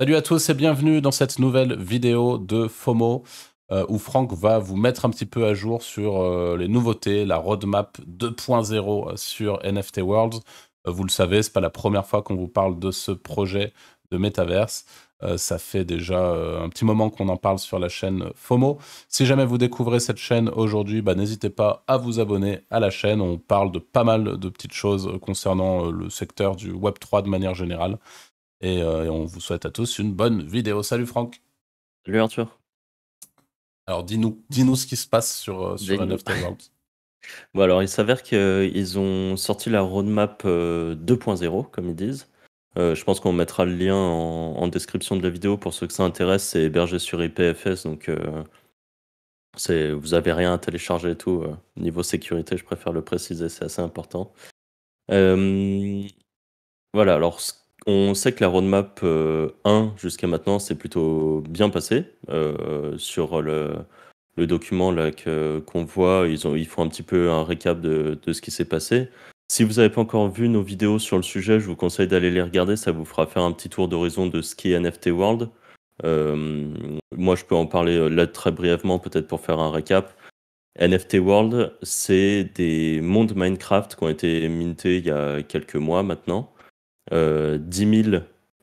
Salut à tous et bienvenue dans cette nouvelle vidéo de FOMO euh, où Franck va vous mettre un petit peu à jour sur euh, les nouveautés, la roadmap 2.0 sur NFT World. Euh, vous le savez, c'est pas la première fois qu'on vous parle de ce projet de métaverse. ça fait déjà un petit moment qu'on en parle sur la chaîne FOMO. Si jamais vous découvrez cette chaîne aujourd'hui, bah, n'hésitez pas à vous abonner à la chaîne. On parle de pas mal de petites choses concernant le secteur du Web3 de manière générale. Euh, et, on vous souhaite à tous une bonne vidéo. Salut Franck. Salut Arthur. Alors dis-nous, nous ce qui se passe sur, euh, sur Bon alors il s'avère qu'ils euh, ont sorti la roadmap 2.0 comme ils disent. je pense qu'on mettra le lien en, description de la vidéo pour ceux que ça intéresse. C'est hébergé sur IPFS, donc c'est vous n'avez rien à télécharger et tout. niveau sécurité, je préfère le préciser, c'est assez important. voilà, alors ce on sait que la roadmap 1 euh, jusqu'à maintenant s'est plutôt bien passée. Euh, sur le, document qu'on voit, ils, ils font un petit peu un récap de, ce qui s'est passé. Si vous n'avez pas encore vu nos vidéos sur le sujet, je vous conseille d'aller les regarder. Ça vous fera faire un petit tour d'horizon de ce qu'est NFT World. Euh, moi, je peux en parler là très brièvement, peut-être pour faire un récap. NFT World, c'est des mondes Minecraft qui ont été mintés il y a quelques mois maintenant. 10 euh, 000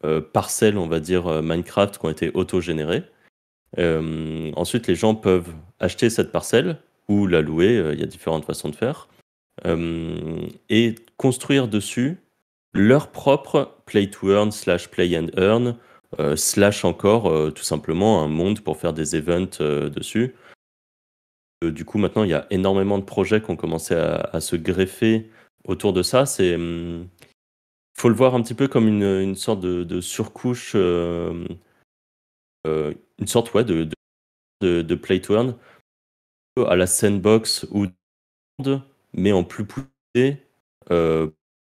euh, parcelles, on va dire, euh, Minecraft qui ont été auto-générées. ensuite, les gens peuvent acheter cette parcelle ou la louer, il y a différentes façons de faire, et construire dessus leur propre play to earn slash play and earn slash encore tout simplement un monde pour faire des events dessus. du coup, maintenant, il y a énormément de projets qui ont commencé à, se greffer autour de ça. C'est hum, faut le voir un petit peu comme une, sorte de, surcouche, euh, euh, une sorte ouais, de, de, de, play à la sandbox ou monde, mais en plus poussé, euh,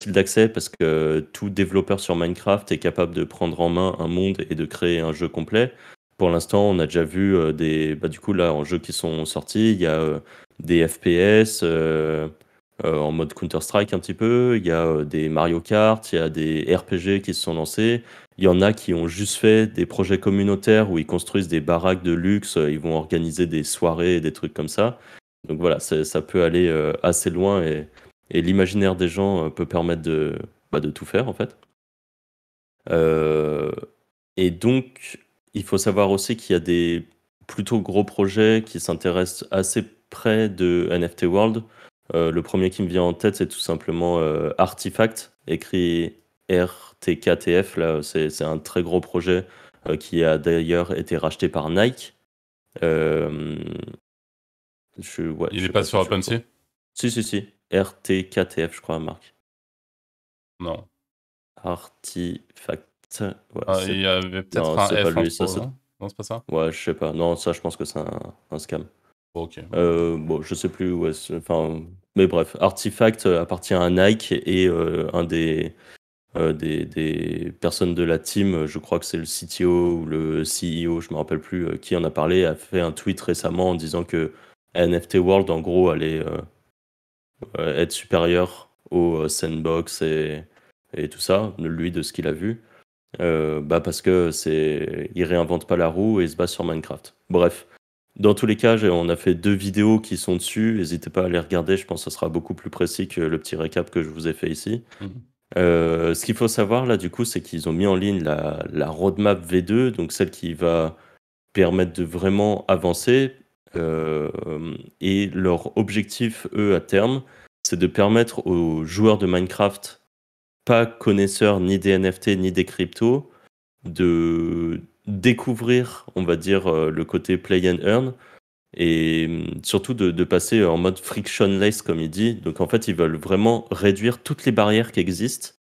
d'accès parce que tout développeur sur Minecraft est capable de prendre en main un monde et de créer un jeu complet. Pour l'instant, on a déjà vu euh, des, bah, du coup là en jeux qui sont sortis, il y a des FPS. Euh, en mode Counter-Strike un petit peu. Il y a euh, des Mario Kart, il y a des RPG qui se sont lancés. Il y en a qui ont juste fait des projets communautaires où ils construisent des baraques de luxe, euh, ils vont organiser des soirées des trucs comme ça. Donc voilà, ça peut aller assez loin et, l'imaginaire des gens peut permettre bah, de tout faire en fait. et donc, il faut savoir aussi qu'il y a des plutôt gros projets qui s'intéressent assez près de NFT World. Euh, le premier qui me vient en tête, c'est tout simplement euh, Artifact, écrit RTKTF. Là, c'est, un très gros projet euh, qui a d'ailleurs été racheté par Nike. Je, ouais, Il est pas, sur OpenSea Si, si, si. RTKTF, je crois, Marc. Non. Artifact. Ouais, ah, il y avait peut-être un F. Hein, lui, ça, non, c'est pas ça Ouais, je sais pas. Non, ça, je pense que c'est un scam. Ok. Euh, bon, je sais plus où est Enfin, mais bref, Artifact euh, appartient à Nike et euh, un des, des, personnes de la team, je crois que c'est le CTO ou le CEO, je me rappelle plus, qui en a parlé, a fait un tweet récemment en disant que NFT World, en gros, allait être supérieur au Sandbox et, et tout ça, lui, de ce qu'il a vu. bah parce que c'est il réinvente pas la roue et se base sur Minecraft. Bref, dans tous les cas, on a fait deux vidéos qui sont dessus. N'hésitez pas à les regarder. Je pense que ça sera beaucoup plus précis que le petit récap que je vous ai fait ici. Mhm. Euh, ce qu'il faut savoir là, du coup, c'est qu'ils ont mis en ligne la, roadmap V2, donc celle qui va permettre de vraiment avancer. Euh, et leur objectif, eux, à terme, c'est de permettre aux joueurs de Minecraft, pas connaisseurs ni des NFT ni des cryptos, de découvrir, on va dire, euh, le côté play and earn et mm, surtout de, passer en mode frictionless, comme il dit. Donc en fait, ils veulent vraiment réduire toutes les barrières qui existent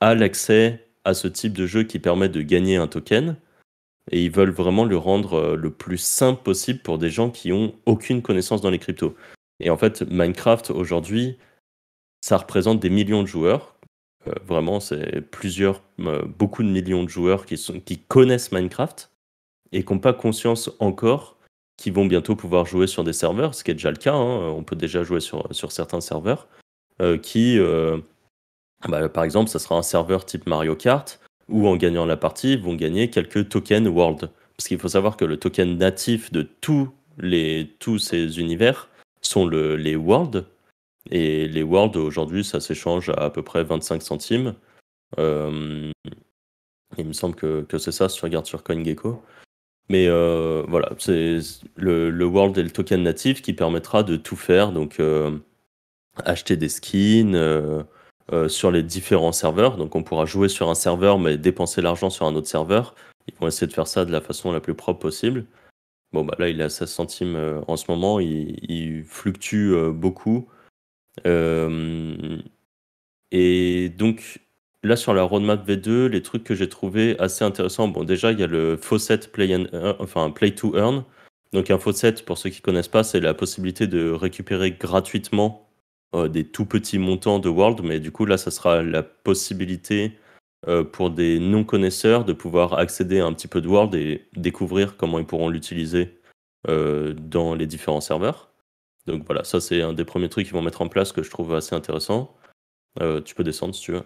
à l'accès à ce type de jeu qui permet de gagner un token. Et ils veulent vraiment le rendre euh, le plus simple possible pour des gens qui ont aucune connaissance dans les cryptos. Et en fait, Minecraft aujourd'hui, ça représente des millions de joueurs euh, vraiment, c'est plusieurs, euh, beaucoup de millions de joueurs qui, connaissent Minecraft et qui n'ont pas conscience encore qu'ils vont bientôt pouvoir jouer sur des serveurs, ce qui est déjà le cas. Hein. Euh, on peut déjà jouer sur, certains serveurs. qui, bah, par exemple, ça sera un serveur type Mario Kart où en gagnant la partie, ils vont gagner quelques tokens World. Parce qu'il faut savoir que le token natif de tous, les, tous ces univers sont les World, et les Worlds, aujourd'hui, ça s'échange à à peu près 25 centimes. Euh, il me semble que, c'est ça, si tu regardes sur CoinGecko. Mais euh, voilà, c'est le, World et le token natif qui permettra de tout faire. Donc, euh, acheter des skins sur les différents serveurs. Donc, on pourra jouer sur un serveur, mais dépenser l'argent sur un autre serveur. Ils vont essayer de faire ça de la façon la plus propre possible. Bon, bah là, il est à 16 centimes en ce moment. il fluctue beaucoup. Euh, et donc, là, sur la roadmap V2, les trucs que j'ai trouvé assez intéressants, bon, déjà, il y a le faucet play, enfin, play to earn. Donc, un faucet, pour ceux qui ne connaissent pas, c'est la possibilité de récupérer gratuitement euh, des tout petits montants de World. Mais du coup, là, ça sera la possibilité euh, pour des non-connaisseurs de pouvoir accéder à un petit peu de World et découvrir comment ils pourront l'utiliser dans les différents serveurs. Donc voilà, ça c'est un des premiers trucs qu'ils vont mettre en place que je trouve assez intéressant. Euh, tu peux descendre si tu veux.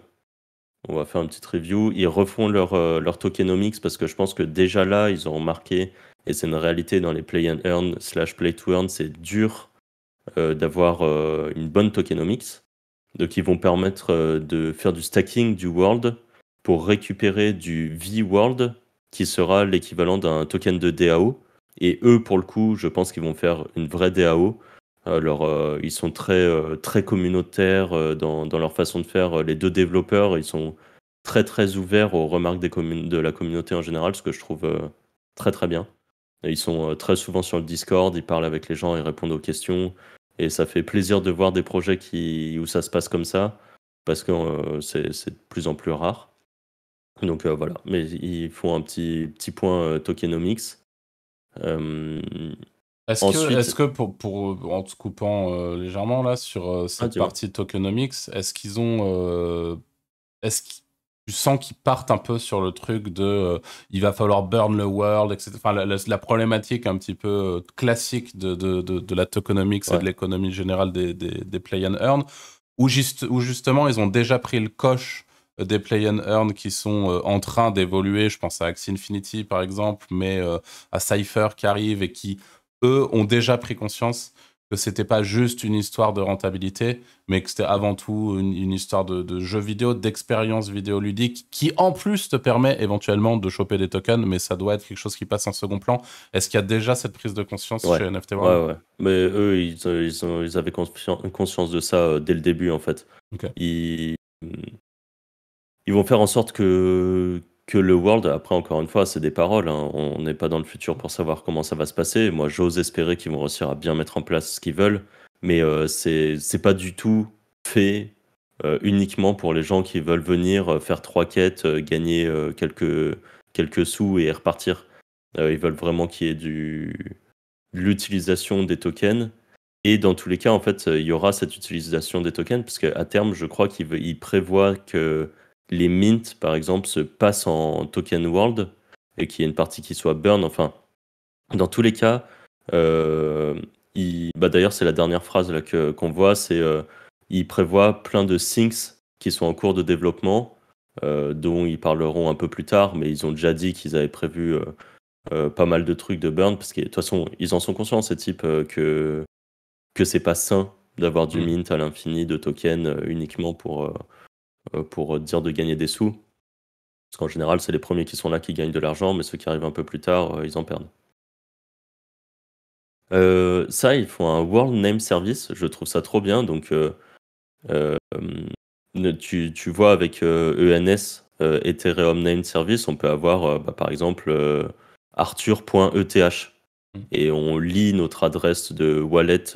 On va faire une petite review. Ils refont leur, euh, leur tokenomics parce que je pense que déjà là, ils ont remarqué et c'est une réalité dans les play and earn slash play to earn, c'est dur euh, d'avoir une bonne tokenomics. Donc ils vont permettre de faire du stacking du world pour récupérer du V-World qui sera l'équivalent d'un token de DAO. Et eux, pour le coup, je pense qu'ils vont faire une vraie DAO alors, euh, ils sont très, euh, très communautaires euh, dans, leur façon de faire. Les deux développeurs, ils sont très, très ouverts aux remarques de la communauté en général, ce que je trouve très, très bien. ils sont très souvent sur le Discord, ils parlent avec les gens, ils répondent aux questions. Et ça fait plaisir de voir des projets où ça se passe comme ça, parce que c'est de plus en plus rare. Donc voilà, mais ils font un petit, petit point tokenomics. Est-ce que, est que pour, pour, en te coupant euh, légèrement là sur euh, ah, cette partie partie tokenomics, est-ce qu'ils ont, euh, est-ce que tu sens qu'ils partent un peu sur le truc de il va falloir burn the world, etc. Enfin, la, problématique un petit peu classique de, de, de, de la tokenomics et de l'économie générale des, des, play and earn, où, juste, justement ils ont déjà pris le coche des play and earn qui sont en train d'évoluer. Je pense à Axie Infinity par exemple, mais à Cypher qui arrive et qui ont déjà pris conscience que c'était pas juste une histoire de rentabilité, mais que c'était avant tout une, histoire de, de, jeux vidéo, d'expérience vidéoludique, qui en plus te permet éventuellement de choper des tokens, mais ça doit être quelque chose qui passe en second plan. Est-ce qu'il y a déjà cette prise de conscience chez NFT World ouais, ouais. Mais eux, ils, avaient conscience de ça euh, dès le début, en fait. ils vont faire en sorte que que le world, après encore une fois, c'est des paroles, hein. on n'est pas dans le futur pour savoir comment ça va se passer. Moi, j'ose espérer qu'ils vont réussir à bien mettre en place ce qu'ils veulent, mais euh, ce c'est pas du tout fait euh, uniquement pour les gens qui veulent venir euh, faire trois quêtes, gagner quelques, quelques sous et repartir. ils veulent vraiment qu'il y ait du l'utilisation des tokens. Et dans tous les cas, en fait, il y aura cette utilisation des tokens, parce qu'à terme, je crois qu'ils prévoient que les mints, par exemple, se passent en token world et qu'il y ait une partie qui soit burn. Enfin, dans tous les cas, euh, bah, d'ailleurs, c'est la dernière phrase là, que, qu'on voit c'est qu'ils euh, il prévoit plein de syncs qui sont en cours de développement, euh, dont ils parleront un peu plus tard, mais ils ont déjà dit qu'ils avaient prévu pas mal de trucs de burn, parce que de toute façon, ils en sont conscients, ces types, que, que c'est pas sain d'avoir du mm. mint à l'infini de tokens uniquement pour euh, pour euh, dire de gagner des sous. Parce qu'en général, c'est les premiers qui sont là qui gagnent de l'argent, mais ceux qui arrivent un peu plus tard, euh, ils en perdent. ça, ils font un World Name Service, je trouve ça trop bien. Donc, tu, vois avec ENS, e Ethereum Name Service, on peut avoir bah, par exemple arthur.eth mm. et on lit notre adresse de wallet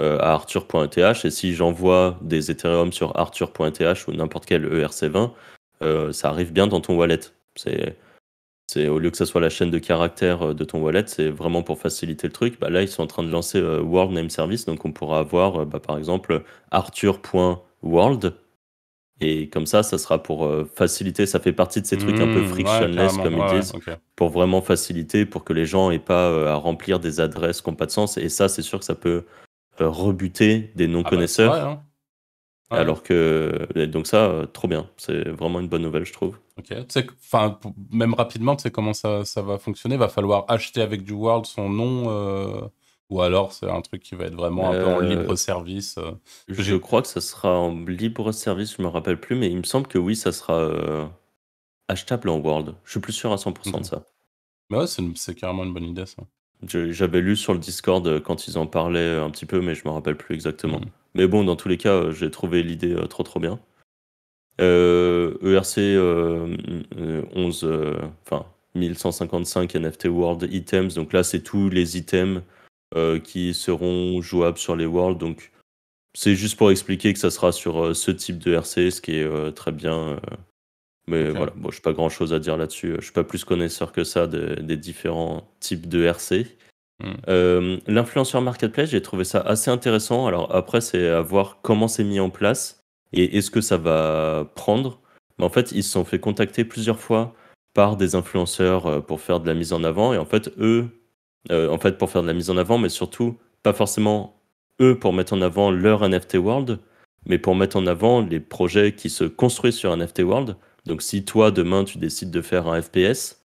euh, à Arthur.eth et si j'envoie des Ethereum sur Arthur.eth ou n'importe quel ERC20, euh, ça arrive bien dans ton wallet. C'est, au lieu que ça soit la chaîne de caractères euh, de ton wallet, c'est vraiment pour faciliter le truc. Bah, là, ils sont en train de lancer World Name Service, donc on pourra avoir bah, par exemple Arthur.world. Et comme ça, ça sera pour faciliter, ça fait partie de ces trucs un peu hmm, frictionless, comme ils disent, pour vraiment faciliter, pour que les gens aient pas à remplir des adresses qui n'ont pas de sens. Et ça, c'est sûr que ça peut euh, rebuter des ah bah, non-connaisseurs. Hein. Alors que. Euh, donc, ça, euh, trop bien. C'est vraiment une bonne nouvelle, je trouve. Ok. Enfin, même rapidement, tu sais comment ça, ça, va fonctionner Va falloir acheter avec du World son nom Ou alors, c'est un truc qui va être vraiment un peu en libre service Je crois que ça sera en libre service, je me rappelle plus, mais il me semble que oui, ça sera achetable en World. Je suis plus sûr à 100% de mhm. ça. Mais ouais, c'est carrément une bonne idée, ça. J'avais lu sur le Discord euh, quand ils en parlaient un petit peu, mais je me rappelle plus exactement. Mhm. Mais bon, dans tous les cas, euh, j'ai trouvé l'idée euh, trop trop bien. ERC e 11, enfin 1155 NFT World Items. Donc là, c'est tous les items qui seront jouables sur les Worlds. Donc c'est juste pour expliquer que ça sera sur ce type de e RC, ce qui est très bien mais voilà, bon, je n'ai pas grand chose à dire là-dessus. Je ne suis pas plus connaisseur que ça des différents types de RC. Hmm. Euh, l'influenceur marketplace, j'ai trouvé ça assez intéressant. Alors après, c'est à voir comment c'est mis en place et est-ce que ça va prendre. Mais en fait, ils se sont fait contacter plusieurs fois par des influenceurs euh, pour faire de la mise en avant. Et en fait, eux, euh, en fait, pour faire de la mise en avant, mais surtout, pas forcément eux pour mettre en avant leur NFT World, mais pour mettre en avant les projets qui se construisent sur NFT World. Donc si toi, demain, tu décides de faire un FPS,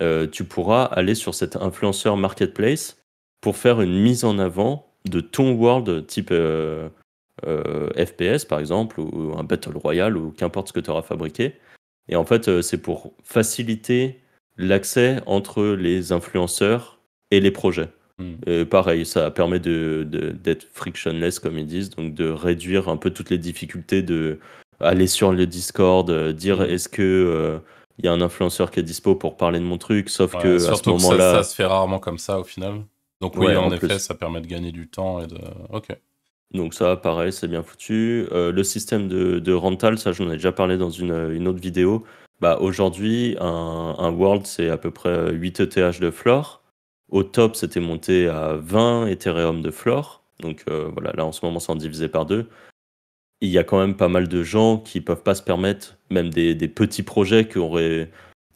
euh, tu pourras aller sur cet influenceur marketplace pour faire une mise en avant de ton world type euh, euh, FPS par exemple ou un battle royale ou qu'importe ce que tu auras fabriqué. Et en fait, c'est pour faciliter l'accès entre les influenceurs et les projets. Hmm. pareil, ça permet d'être de, frictionless comme ils disent, donc de réduire un peu toutes les difficultés de aller sur le Discord, euh, dire mm. est-ce que il euh, y a un influenceur qui est dispo pour parler de mon truc, sauf que à ce moment-là, ça, se fait rarement comme ça au final. Donc oui, en, effet, ça permet de gagner du temps et de. Ok. Donc ça, pareil, c'est bien foutu. Euh, le système de, rental, ça, j'en ai déjà parlé dans une, une autre vidéo. Bah, aujourd'hui, un, world, c'est à peu près 8 ETH de floor. Au top, c'était monté à 20 Ethereum de flore. Donc voilà, là en ce moment, c'est en divisé par deux il y a quand même pas mal de gens qui peuvent pas se permettre, même des, petits projets qui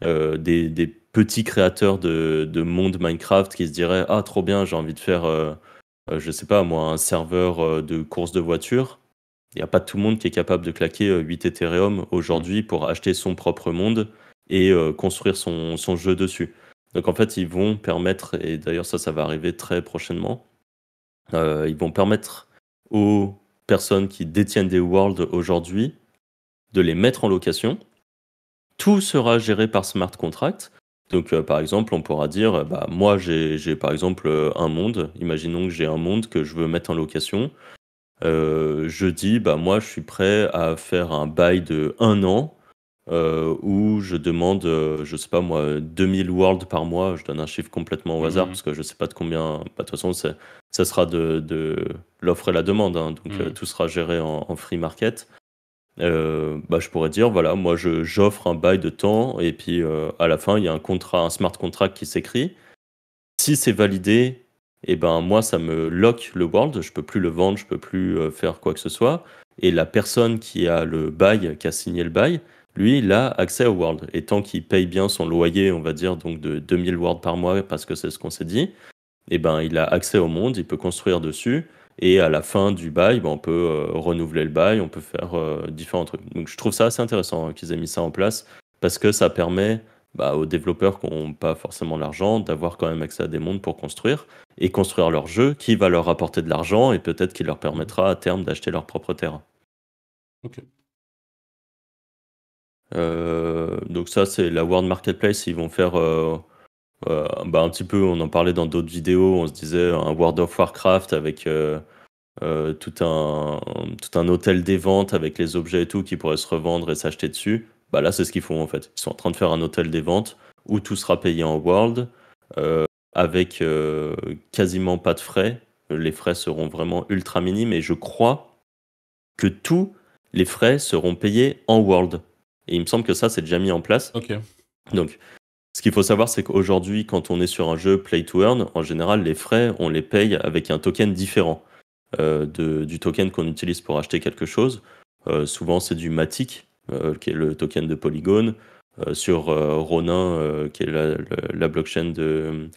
euh, des, petits créateurs de, monde Minecraft qui se diraient Ah, trop bien, j'ai envie de faire, euh, euh, je sais pas moi, un serveur de course de voiture. Il n'y a pas tout le monde qui est capable de claquer 8 Ethereum aujourd'hui pour acheter son propre monde et construire son, son, jeu dessus. Donc en fait, ils vont permettre, et d'ailleurs ça, ça va arriver très prochainement, ils vont permettre aux personnes qui détiennent des worlds aujourd'hui, de les mettre en location. Tout sera géré par smart contract. Donc, euh, par exemple, on pourra dire, euh, bah, moi, j'ai par exemple euh, un monde. Imaginons que j'ai un monde que je veux mettre en location. je dis, bah, moi, je suis prêt à faire un bail de un an euh, où je demande, je euh, je sais pas moi, 2000 world par mois. Je donne un chiffre complètement au hasard mhm. parce que je sais pas de combien. Bah, de toute façon, ça sera de, l'offre et la demande. Hein. donc euh, mhm. tout sera géré en, free market. bah, je pourrais dire, voilà, moi j'offre un bail de temps et puis à la fin, il y a un contrat, un smart contract qui s'écrit. Si c'est validé, et eh ben moi ça me lock le world, je peux plus le vendre, je peux plus faire quoi que ce soit. Et la personne qui a le bail, qui a signé le bail, lui, il a accès au World. Et tant qu'il paye bien son loyer, on va dire, donc de 2000 World par mois, parce que c'est ce qu'on s'est dit, eh ben, il a accès au monde, il peut construire dessus. Et à la fin du bail, ben, on peut euh, renouveler le bail, on peut faire euh, différents trucs. Donc je trouve ça assez intéressant hein, qu'ils aient mis ça en place, parce que ça permet bah, aux développeurs qui n'ont pas forcément l'argent d'avoir quand même accès à des mondes pour construire et construire leur jeu qui va leur apporter de l'argent et peut-être qui leur permettra à terme d'acheter leur propre terrain. Euh, donc ça, c'est la World Marketplace. Ils vont faire euh, euh, bah, un petit peu, on en parlait dans d'autres vidéos, on se disait un World of Warcraft avec... tout, un, tout un hôtel des ventes avec les objets et tout qui pourraient se revendre et s'acheter dessus. Bah là, c'est ce qu'ils font en fait. Ils sont en train de faire un hôtel des ventes où tout sera payé en World avec quasiment pas de frais. Les frais seront vraiment ultra minimes et je crois que tous les frais seront payés en World. Et il me semble que ça, c'est déjà mis en place. Donc, ce qu'il faut savoir, c'est qu'aujourd'hui, quand on est sur un jeu play to earn, en général, les frais, on les paye avec un token différent euh, du token qu'on utilise pour acheter quelque chose. Euh, souvent, c'est du Matic, euh, qui est le token de Polygon, sur Ronin, qui est la, blockchain de,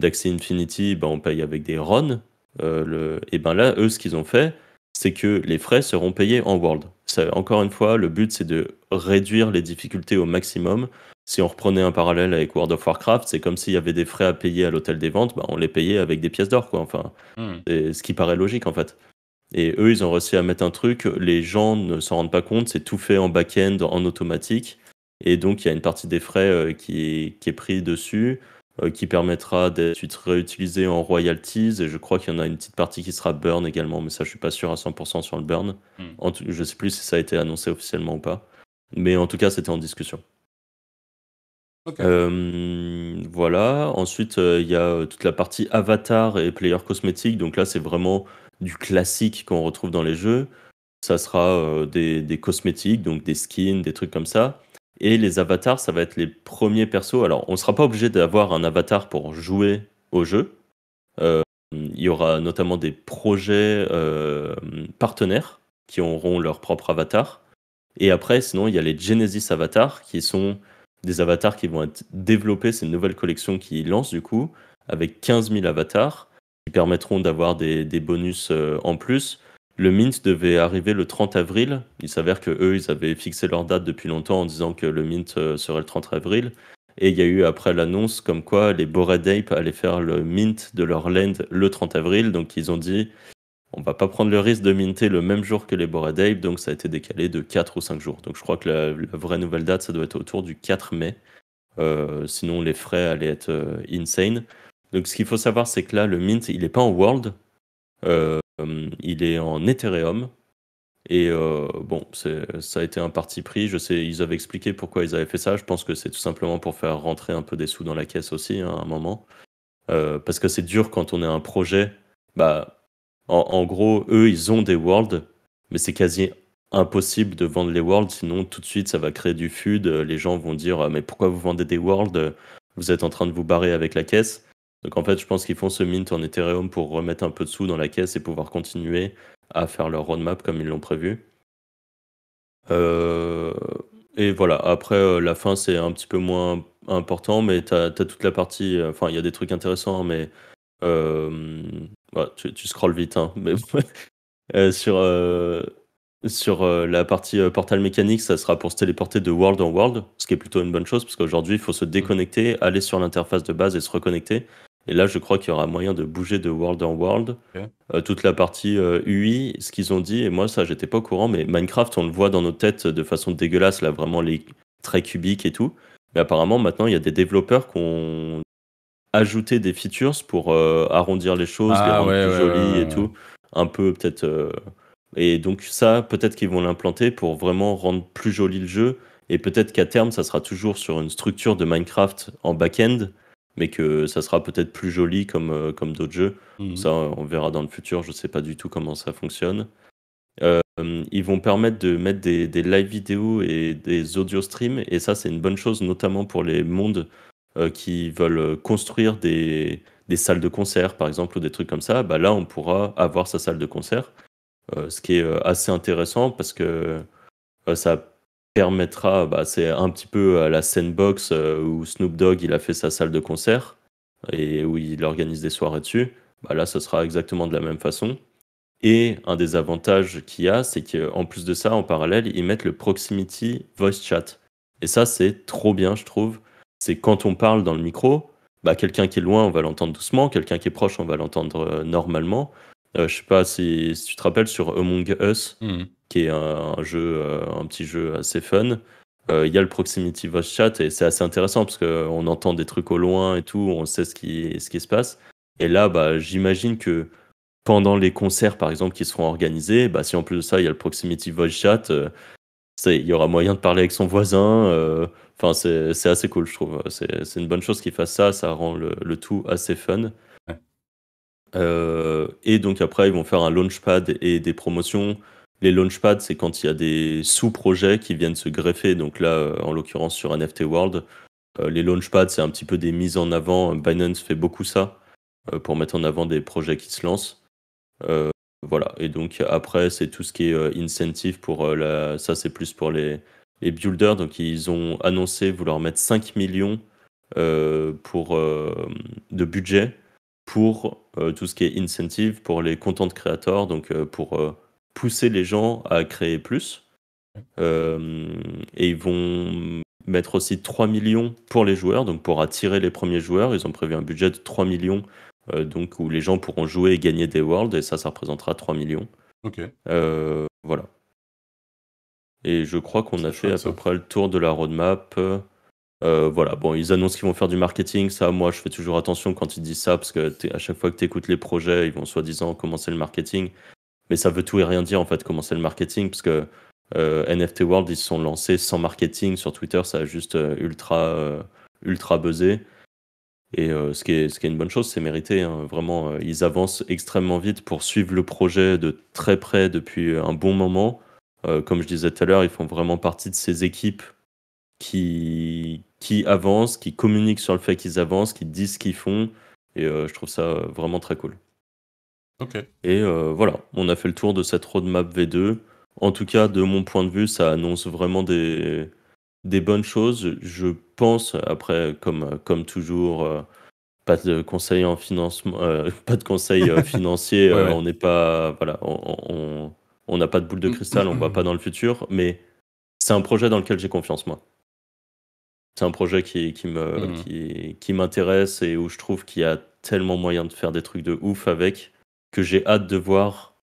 d'Axie Infinity, ben, on paye avec des RON. et ben là, eux, ce qu'ils ont fait, c'est que les frais seront payés en World. encore une fois, le but, c'est de réduire les difficultés au maximum. Si on reprenait un parallèle avec World of Warcraft, c'est comme s'il y avait des frais à payer à l'hôtel des ventes, bah, on les payait avec des pièces d'or, quoi. Enfin, hmm. ce qui paraît logique, en fait. Et eux, ils ont réussi à mettre un truc, les gens ne s'en rendent pas compte, c'est tout fait en back-end, en automatique. Et donc, il y a une partie des frais qui, euh, qui est prise dessus. Euh, qui permettra d'être réutilisé en royalties. Et je crois qu'il y en a une petite partie qui sera burn également, mais ça, je suis pas sûr à 100% sur le burn. Hmm. En je sais plus si ça a été annoncé officiellement ou pas. Mais en tout cas, c'était en discussion. Euh, voilà. Ensuite, euh, il y a toute la partie avatar et player cosmétique. Donc là, c'est vraiment du classique qu'on retrouve dans les jeux. Ça sera des, cosmétiques, donc des skins, des trucs comme ça. Et les avatars, ça va être les premiers persos. Alors, on ne sera pas obligé d'avoir un avatar pour jouer au jeu. Euh, il y aura notamment des projets euh, partenaires qui auront leur propre avatar. Et après, sinon, il y a les Genesis Avatars qui sont des avatars qui vont être développés. C'est une nouvelle collection qui lance du coup avec 15 000 avatars qui permettront d'avoir des, bonus euh, en plus. Le Mint devait arriver le 30 avril. Il s'avère que eux, ils avaient fixé leur date depuis longtemps en disant que le Mint euh, serait le 30 avril. Et il y a eu après l'annonce comme quoi les Bored allaient faire le mint de leur land le 30 avril. Donc ils ont dit on va pas prendre le risque de minter le même jour que les Bored Donc ça a été décalé de 4 ou 5 jours. Donc je crois que la, vraie nouvelle date, ça doit être autour du 4 mai. Euh, sinon les frais allaient être euh, insane. Donc ce qu'il faut savoir, c'est que là, le mint, il n'est pas en world. Euh, euh, il est en Ethereum. Et euh, bon, ça a été un parti pris. Je sais, ils avaient expliqué pourquoi ils avaient fait ça. Je pense que c'est tout simplement pour faire rentrer un peu des sous dans la caisse aussi hein, à un moment. Euh, parce que c'est dur quand on est un projet. Bah, en, gros, eux, ils ont des worlds, mais c'est quasi impossible de vendre les worlds, sinon tout de suite ça va créer du FUD, les gens vont dire mais pourquoi vous vendez des worlds, vous êtes en train de vous barrer avec la caisse. Donc en fait, je pense qu'ils font ce mint en Ethereum pour remettre un peu de sous dans la caisse et pouvoir continuer à faire leur roadmap comme ils l'ont prévu. Euh, et voilà, après euh, la fin c'est un petit peu moins important, mais tu as, toute la partie, euh, enfin il y a des trucs intéressants, hein, mais tu, tu, scrolls vite, hein. mais sur, sur la partie portal mécanique, ça sera pour se téléporter de world en world, ce qui est plutôt une bonne chose, parce qu'aujourd'hui il faut se mm. déconnecter, aller sur l'interface de base et se reconnecter. Et là, je crois qu'il y aura moyen de bouger de world en world. Euh, toute la partie UI, euh, ce qu'ils ont dit, et moi, ça, j'étais pas au courant, mais Minecraft, on le voit dans nos têtes de façon dégueulasse, là, vraiment les traits cubiques et tout. Mais apparemment, maintenant, il y a des développeurs qui ont ajouté des features pour euh, arrondir les choses, les ah, rendre plus jolies et tout. Un peu, peut-être. Et donc, ça, peut-être qu'ils vont l'implanter pour vraiment rendre plus joli le jeu. Et peut-être qu'à terme, ça sera toujours sur une structure de Minecraft en back-end mais que ça sera peut-être plus joli comme, euh, comme d'autres jeux. Mhm. Ça, on verra dans le futur, je ne sais pas du tout comment ça fonctionne. Euh, ils vont permettre de mettre des, live vidéos et des audio streams, et ça, c'est une bonne chose, notamment pour les mondes euh, qui veulent construire des, salles de concert, par exemple, ou des trucs comme ça. Bah là, on pourra avoir sa salle de concert, ce qui est assez intéressant parce que ça permettra, bah, c'est un petit peu euh, la sandbox euh, où Snoop Dogg il a fait sa salle de concert et où il organise des soirées dessus. Bah, là, ce sera exactement de la même façon. Et un des avantages qu'il y a, c'est qu'en plus de ça, en parallèle, ils mettent le proximity voice chat. Et ça, c'est trop bien, je trouve. C'est quand on parle dans le micro, bah, quelqu'un qui est loin, on va l'entendre doucement, quelqu'un qui est proche, on va l'entendre euh, normalement. je sais pas si, tu te rappelles sur Among Us, hmm qui est un, jeu, euh, un petit jeu assez fun. Euh, il y a le proximity voice chat et c'est assez intéressant parce qu'on entend des trucs au loin et tout, on sait ce qui, ce qui se passe. Et là, bah, j'imagine que pendant les concerts, par exemple, qui seront organisés, bah, si en plus de ça, il y a le proximity voice chat, euh, il y aura moyen de parler avec son voisin. Enfin, c'est assez cool, je trouve. C'est une bonne chose qu'ils fasse ça, ça rend le, tout assez fun. et donc après, ils vont faire un launchpad et des promotions. Les launchpads, c'est quand il y a des sous-projets qui viennent se greffer. Donc là, euh, en l'occurrence, sur NFT World, euh, les launchpads, c'est un petit peu des mises en avant. Binance fait beaucoup ça euh, pour mettre en avant des projets qui se lancent. voilà. Et donc après, c'est tout ce qui est incentive pour la... ça, c'est plus pour les... les, builders. Donc ils ont annoncé vouloir mettre 5 millions pour, de budget pour tout ce qui est incentive pour les content creators, donc pour pousser les gens à créer plus. Euh, et ils vont mettre aussi 3 millions pour les joueurs, donc pour attirer les premiers joueurs. Ils ont prévu un budget de 3 millions, euh, donc où les gens pourront jouer et gagner des worlds, et ça, ça représentera 3 millions. Ok. Euh, voilà. Et je crois qu'on a fait à peu près le tour de la roadmap. voilà, bon, ils annoncent qu'ils vont faire du marketing. Ça, moi, je fais toujours attention quand ils disent ça, parce que à chaque fois que tu écoutes les projets, ils vont soi-disant commencer le marketing mais ça veut tout et rien dire en fait, comment c'est le marketing, parce que euh, NFT World, ils se sont lancés sans marketing sur Twitter, ça a juste euh, ultra, euh, ultra buzzé. Et ce, qui est, ce, qui est, une bonne chose, c'est mérité. Hein. Vraiment, ils avancent extrêmement vite pour suivre le projet de très près depuis un bon moment. comme je disais tout à l'heure, ils font vraiment partie de ces équipes qui, qui avancent, qui communiquent sur le fait qu'ils avancent, qui disent ce qu'ils font. Et je trouve ça vraiment très cool. Et euh, voilà, on a fait le tour de cette roadmap V2. En tout cas, de mon point de vue, ça annonce vraiment des, bonnes choses. Je pense, après, comme, comme toujours, euh, pas de conseil en financement, euh, pas de conseil financier. On n'est pas, voilà, on n'a pas de boule de cristal, on ne va pas dans le futur, mais c'est un projet dans lequel j'ai confiance, moi. C'est un projet qui, me, mhm. qui, qui m'intéresse et où je trouve qu'il y a tellement moyen de faire des trucs de ouf avec que j'ai hâte de voir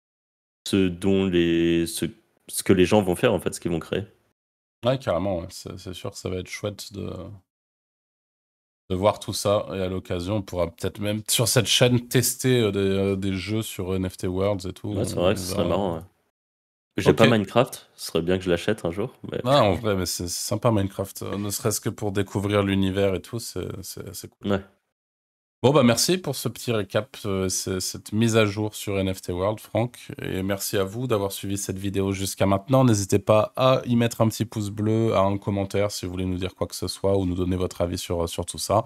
ce dont les ce, ce, que les gens vont faire en fait, ce qu'ils vont créer. Ouais, carrément. C'est sûr que ça va être chouette de de voir tout ça et à l'occasion on pourra peut-être même sur cette chaîne tester euh, euh, des, jeux sur NFT Worlds et tout. Ouais, c'est vrai que ce serait marrant. J'ai pas Minecraft, ce serait bien que je l'achète un jour. Mais... en vrai, mais c'est sympa Minecraft, euh, ne serait-ce que pour découvrir l'univers et tout, c'est cool. Ouais. Bon, bah, merci pour ce petit récap, euh, cette mise à jour sur NFT World, Franck. Et merci à vous d'avoir suivi cette vidéo jusqu'à maintenant. N'hésitez pas à y mettre un petit pouce bleu, à un commentaire si vous voulez nous dire quoi que ce soit ou nous donner votre avis sur, euh, sur tout ça.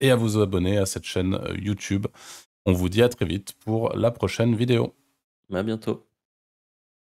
Et à vous abonner à cette chaîne euh, YouTube. On vous dit à très vite pour la prochaine vidéo. À bientôt.